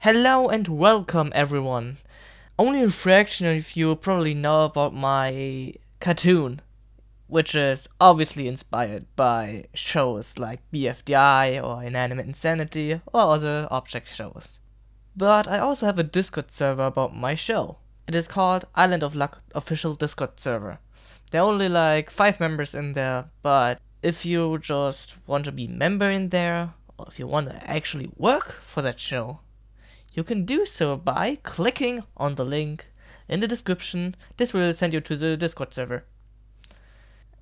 Hello and welcome everyone. Only a fraction of you probably know about my cartoon, which is obviously inspired by shows like BFDI or Inanimate Insanity or other object shows. But I also have a Discord server about my show. It is called Island of Luck official Discord server. There are only like 5 members in there, but if you just want to be member in there, or if you want to actually work for that show, you can do so by clicking on the link in the description. This will send you to the Discord server.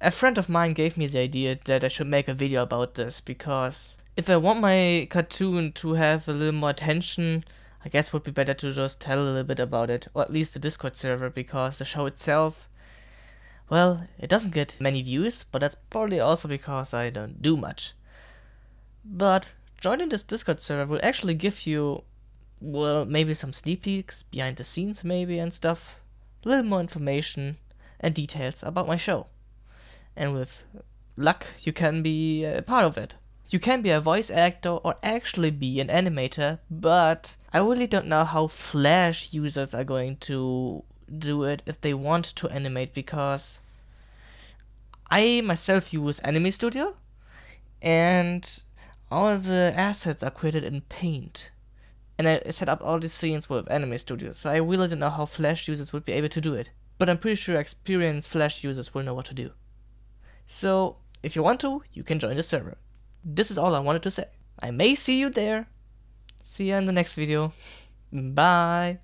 A friend of mine gave me the idea that I should make a video about this because if I want my cartoon to have a little more attention, I guess it would be better to just tell a little bit about it, or at least the Discord server, because the show itself, well, it doesn't get many views, but that's probably also because I don't do much. But joining this Discord server will actually give you well, maybe some sneak peeks behind the scenes, maybe, and stuff. A little more information and details about my show. And with luck, you can be a part of it. You can be a voice actor or actually be an animator, but I really don't know how Flash users are going to do it if they want to animate because I myself use Anime Studio and all the assets are created in Paint and I set up all these scenes with Anime Studios, so I really don't know how Flash users would be able to do it. But I'm pretty sure experienced Flash users will know what to do. So, if you want to, you can join the server. This is all I wanted to say. I may see you there. See you in the next video. Bye.